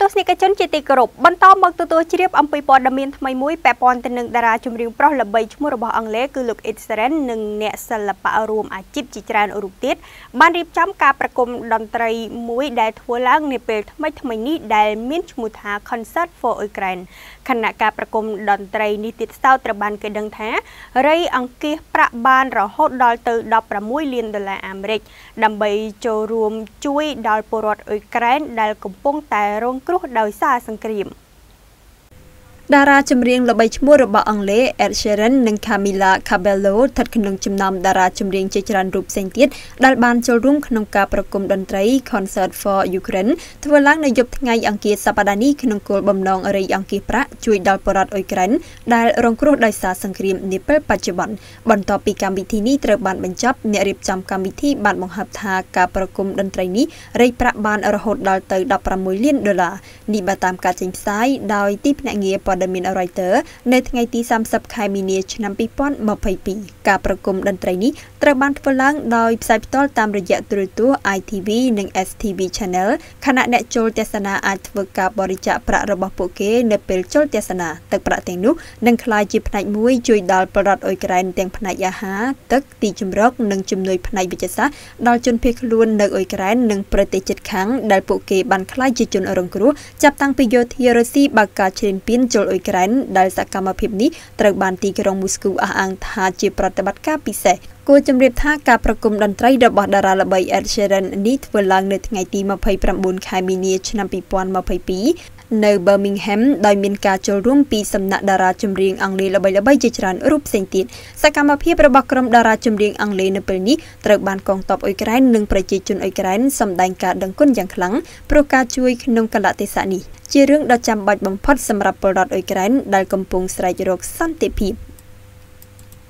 ទស្សនិកជនជាទីគោរពបន្តមកទទួលជ្រាបអំពីព័ត៌មានថ្មីមួយពាក់ព័ន្ធទៅនឹងតារាចម្រៀងប្រុសល្បីឈ្មោះរបស់អង់គ្លេសគឺលោក Ed Sheeran និងអ្នកសិល្បៈរួមអាជីពជាច្រើនរូបទៀតបានរៀបចំការប្រគំតន្ត្រីមួយដែលធ្វើឡើងនាពេលថ្មីថ្មីនេះដែលមានឈ្មោះថា Concert for Ukraine ខណៈការប្រគំតន្ត្រីនេះទៀតសោតត្រូវបានគេដឹងថារៃអង្គាសប្រាក់បានរហូតដល់ទៅ16លានដុល្លារអាមេរិកដើម្បីចូលរួមជួយដល់ពលរដ្ឋអ៊ុយក្រែនដែលកំពុងតែរងគ្រោះដោយសារសង្គ្រាម។តារាចម្រៀងល្បីឈ្មោះរបស់អង់គ្លេស Ed Sheeran និង Camila Cabello ស្ថិតក្នុងចំណោមតារាចម្រៀងជាច្រើនរូបផ្សេងទៀតដែលបានចូលរួមក្នុង ការប្រគំតន្ត្រី Concert for Ukraine ធ្វើឡើងនៅយប់ថ្ងៃអង្គារសប្តាហ៍នេះក្នុងគោលបំណងរៃអង្គារប្រាក់ជួយដល់ប្រជារដ្ឋអ៊ុយក្រែនដែលរងគ្រោះដោយសារសង្គ្រាមនាពេលបច្ចុប្បន្នបន្ទាប់ពីកម្មវិធីនេះត្រូវបានបញ្ចប់អ្នករៀបចំកម្មវិធីបានបង្ហើបថាការប្រគំតន្ត្រីនេះរៃប្រាក់បានរហូតដល់ទៅ16លានដុល្លារនេះបើតាម ការចេញផ្សាយដោយទីភ្នាក់ងារព័ត៌មាន Reuters នៅថ្ងៃទី30ខែមីនាឆ្នាំ2022ការប្រគំតន្ត្រីនេះត្រូវបានធ្វើឡើងដោយផ្សាយផ្ទាល់តាមរយៈទូរទស្សន៍ ITV និង STV Channel ខណៈអ្នកចូលទស្សនាអាចធ្វើការបរិច្ចាគប្រាក់របស់ពួកគេនៅពេលចូលទស្សនាទឹកប្រាក់ទាំងនោះនឹងក្លាយជាផ្នែកមួយជួយដល់ប្រជារដ្ឋអ៊ុយក្រែនទាំងផ្នែកអាហារទឹកទីជម្រកនិងជំនួយផ្នែកវិទ្យាសាស្ត្រដល់ជនភៀសខ្លួននៅអ៊ុយក្រែននិងប្រទេសជិតខាងដែលពួកគេបានក្លាយជាជនរងគ្រោះចាប់តាំងពីយោធារុស្ស៊ីបើកការឈ្លានពានចូលអ៊ុយក្រែនដែលសកម្មភាពនេះត្រូវបានទីក្រុងមូស្គូអះអាងថាជាប្រតិបត្តិការពិសេសគួរជម្រាបថាការប្រគំតន្ត្រីរបស់តារាល្បី Ed Sheeran នេះធ្វើឡើងនៅថ្ងៃទី29ខែមីនាឆ្នាំ2022នៅ Birmingham ដោយមានការចូលរួមពីសំណាក់តារាចម្រៀងអង់គ្លេសល្បីៗជាច្រើនរូបផ្សេងទៀតសកម្មភាពរបស់ក្រុមតារាចម្រៀងអង់គ្លេសនៅពេលនេះត្រូវបានកងទ័ពអ៊ុយក្រែននិងប្រជាជនអ៊ុយក្រែនសម្ដែងការដឹងគុណយ៉ាងខ្លាំងព្រោះការជួយក្នុងកលៈទេសៈនេះជារឿងដ៏ចាំបាច់បំផុតសម្រាប់ពលរដ្ឋអ៊ុយក្រែនដែលកំពុងស្រែករកសន្តិភាព។